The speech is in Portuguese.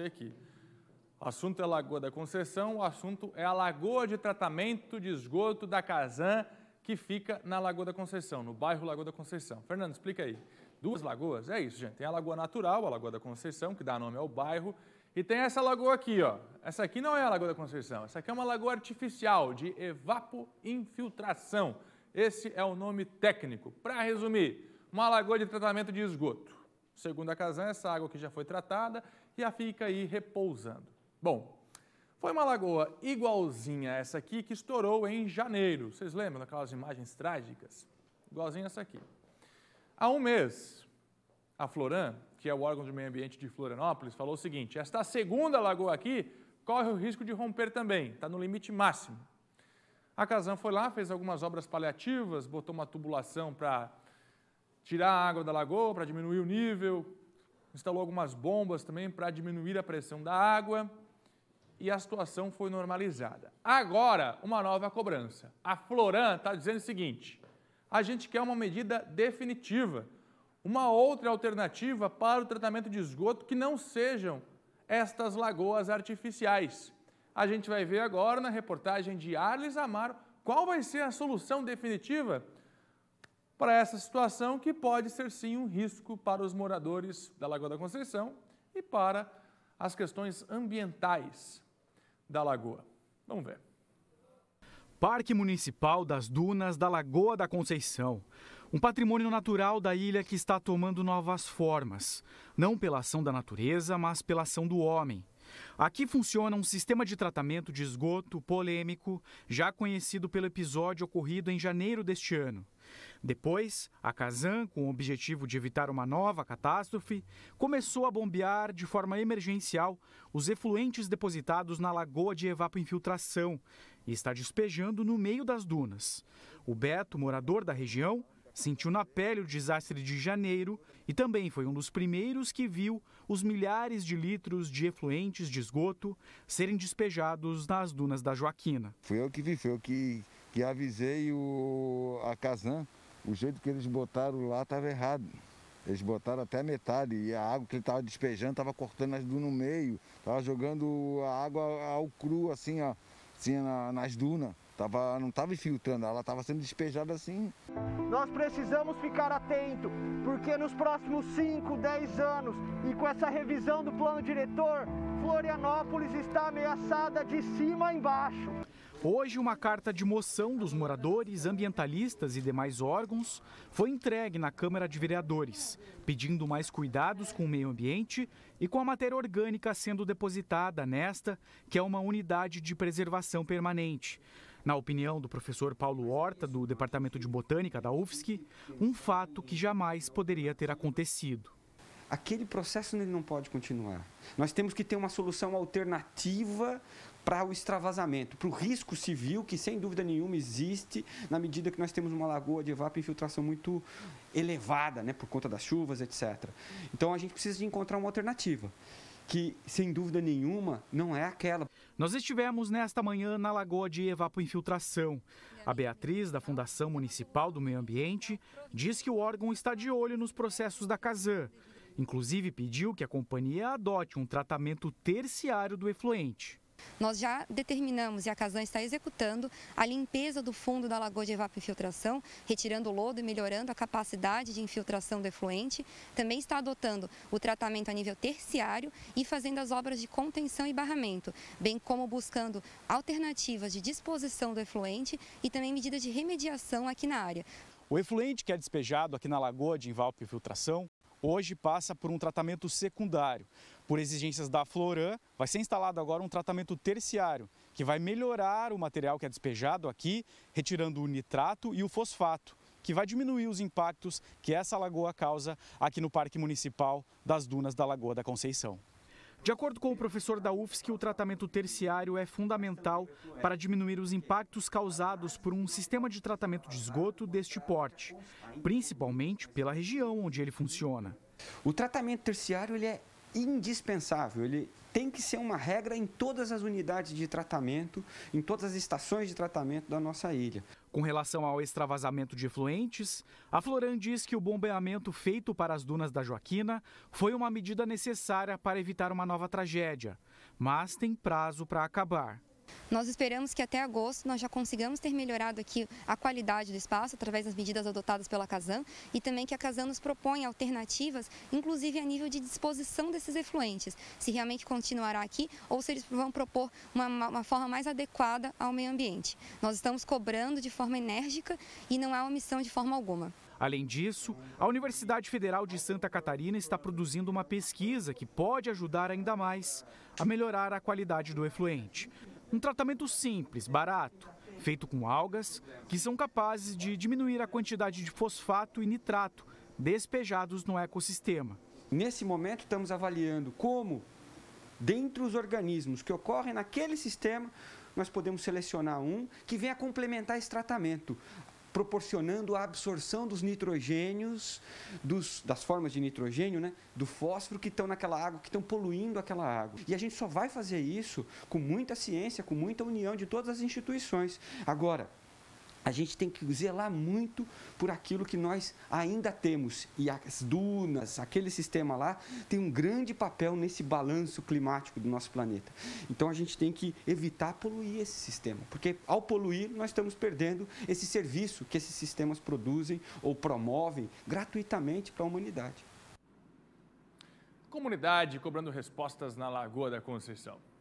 aqui. O assunto é Lagoa da Conceição, o assunto é a Lagoa de Tratamento de Esgoto da Casan, que fica na Lagoa da Conceição, no bairro Lagoa da Conceição. Fernando, explica aí. Duas lagoas? É isso, gente. Tem a Lagoa Natural, a Lagoa da Conceição, que dá nome ao bairro, e tem essa lagoa aqui, ó. Essa aqui não é a Lagoa da Conceição, essa aqui é uma lagoa artificial de evapoinfiltração. Esse é o nome técnico. Para resumir, uma lagoa de tratamento de esgoto. Segundo a Casan, essa água que já foi tratada e a fica aí repousando. Bom, foi uma lagoa igualzinha a essa aqui que estourou em janeiro. Vocês lembram daquelas imagens trágicas? Igualzinha essa aqui. Há um mês, a Floran, que é o órgão de meio ambiente de Florianópolis, falou o seguinte: esta segunda lagoa aqui corre o risco de romper também, está no limite máximo. A Casan foi lá, fez algumas obras paliativas, botou uma tubulação para tirar a água da lagoa para diminuir o nível, instalou algumas bombas também para diminuir a pressão da água e a situação foi normalizada. Agora, uma nova cobrança. A Floran está dizendo o seguinte: a gente quer uma medida definitiva, uma outra alternativa para o tratamento de esgoto que não sejam estas lagoas artificiais. A gente vai ver agora na reportagem de Arles Amaro qual vai ser a solução definitiva para essa situação que pode ser sim um risco para os moradores da Lagoa da Conceição e para as questões ambientais da lagoa. Vamos ver. Parque Municipal das Dunas da Lagoa da Conceição. Um patrimônio natural da ilha que está tomando novas formas, não pela ação da natureza, mas pela ação do homem. Aqui funciona um sistema de tratamento de esgoto polêmico, já conhecido pelo episódio ocorrido em janeiro deste ano. Depois, a Kazan, com o objetivo de evitar uma nova catástrofe, começou a bombear de forma emergencial os efluentes depositados na lagoa de evapoinfiltração e está despejando no meio das dunas. O Beto, morador da região, sentiu na pele o desastre de janeiro e também foi um dos primeiros que viu os milhares de litros de efluentes de esgoto serem despejados nas dunas da Joaquina. Foi eu que vi, foi eu que que avisei o, a Casan, o jeito que eles botaram lá estava errado. Eles botaram até metade e a água que ele estava despejando estava cortando as dunas no meio, estava jogando a água ao cru, assim, ó, assim na, nas dunas. Tava, não estava infiltrando, ela estava sendo despejada assim. Nós precisamos ficar atento, porque nos próximos 5, 10 anos e com essa revisão do plano diretor, Florianópolis está ameaçada de cima a embaixo. Hoje, uma carta de moção dos moradores, ambientalistas e demais órgãos foi entregue na Câmara de Vereadores, pedindo mais cuidados com o meio ambiente e com a matéria orgânica sendo depositada nesta, que é uma unidade de preservação permanente. Na opinião do professor Paulo Horta, do Departamento de Botânica da UFSC, um fato que jamais poderia ter acontecido aquele processo ele não pode continuar. Nós temos que ter uma solução alternativa para o extravasamento, para o risco civil, que sem dúvida nenhuma existe, na medida que nós temos uma lagoa de evapo infiltração muito elevada, né, por conta das chuvas, etc. Então a gente precisa de encontrar uma alternativa que, sem dúvida nenhuma, não é aquela. Nós estivemos nesta manhã na Lagoa de Evapoinfiltração. A Beatriz, da Fundação Municipal do Meio Ambiente, diz que o órgão está de olho nos processos da Casan Inclusive pediu que a companhia adote um tratamento terciário do efluente. Nós já determinamos e a Casan está executando a limpeza do fundo da lagoa de evapoinfiltração, retirando o lodo e melhorando a capacidade de infiltração do efluente. Também está adotando o tratamento a nível terciário e fazendo as obras de contenção e barramento, bem como buscando alternativas de disposição do efluente e também medidas de remediação aqui na área. O efluente que é despejado aqui na lagoa de Invalp Infiltração hoje passa por um tratamento secundário. Por exigências da Floran, vai ser instalado agora um tratamento terciário, que vai melhorar o material que é despejado aqui, retirando o nitrato e o fosfato, que vai diminuir os impactos que essa lagoa causa aqui no Parque Municipal das Dunas da Lagoa da Conceição. De acordo com o professor da UFSC, o tratamento terciário é fundamental para diminuir os impactos causados por um sistema de tratamento de esgoto deste porte, principalmente pela região onde ele funciona. O tratamento terciário ele é indispensável, ele tem que ser uma regra em todas as unidades de tratamento, em todas as estações de tratamento da nossa ilha. Com relação ao extravasamento de efluentes, a Floran diz que o bombeamento feito para as dunas da Joaquina foi uma medida necessária para evitar uma nova tragédia, mas tem prazo para acabar. Nós esperamos que até agosto nós já consigamos ter melhorado aqui a qualidade do espaço através das medidas adotadas pela Casan e também que a Casan nos propõe alternativas, inclusive a nível de disposição desses efluentes, se realmente continuará aqui ou se eles vão propor uma, uma forma mais adequada ao meio ambiente. Nós estamos cobrando de forma enérgica e não há omissão de forma alguma. Além disso, a Universidade Federal de Santa Catarina está produzindo uma pesquisa que pode ajudar ainda mais a melhorar a qualidade do efluente. Um tratamento simples, barato, feito com algas, que são capazes de diminuir a quantidade de fosfato e nitrato despejados no ecossistema. Nesse momento, estamos avaliando como, dentre os organismos que ocorrem naquele sistema, nós podemos selecionar um que venha complementar esse tratamento proporcionando a absorção dos nitrogênios, dos, das formas de nitrogênio, né, do fósforo que estão naquela água, que estão poluindo aquela água. E a gente só vai fazer isso com muita ciência, com muita união de todas as instituições. Agora, a gente tem que zelar muito por aquilo que nós ainda temos. E as dunas, aquele sistema lá, tem um grande papel nesse balanço climático do nosso planeta. Então a gente tem que evitar poluir esse sistema, porque ao poluir nós estamos perdendo esse serviço que esses sistemas produzem ou promovem gratuitamente para a humanidade. Comunidade cobrando respostas na Lagoa da Conceição.